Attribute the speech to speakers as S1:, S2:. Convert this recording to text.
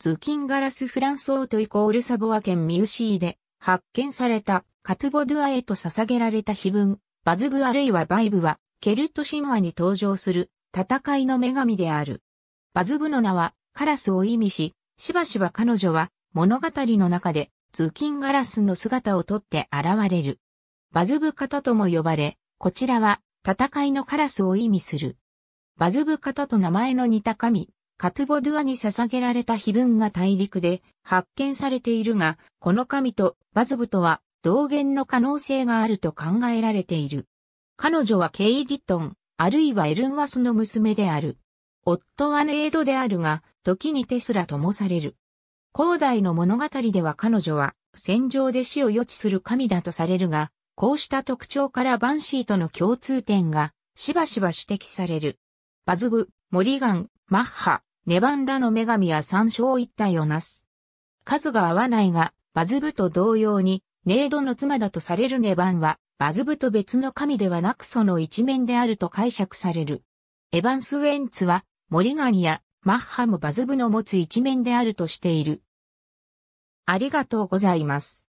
S1: ズキンガラスフランスオートイコールサボア県ミウシーで発見されたカトゥボドゥアへと捧げられた碑文、バズブあるいはバイブはケルト神話に登場する戦いの女神である。バズブの名はカラスを意味し、しばしば彼女は物語の中でズキンガラスの姿をとって現れる。バズブ方とも呼ばれ、こちらは戦いのカラスを意味する。バズブ方と名前の似た神、カトゥボドゥアに捧げられた碑文が大陸で発見されているが、この神とバズブとは同源の可能性があると考えられている。彼女はケイ・リトン、あるいはエルン・ワスの娘である。夫はネードであるが、時にテスラともされる。広大の物語では彼女は戦場で死を予知する神だとされるが、こうした特徴からバンシーとの共通点がしばしば指摘される。バズブ、モリガン、マッハ、ネバンらの女神や参照一体をなす。数が合わないが、バズブと同様に、ネイドの妻だとされるネバンは、バズブと別の神ではなくその一面であると解釈される。エヴァンス・ウェンツは、モリガンやマッハもバズブの持つ一面であるとしている。ありがとうございます。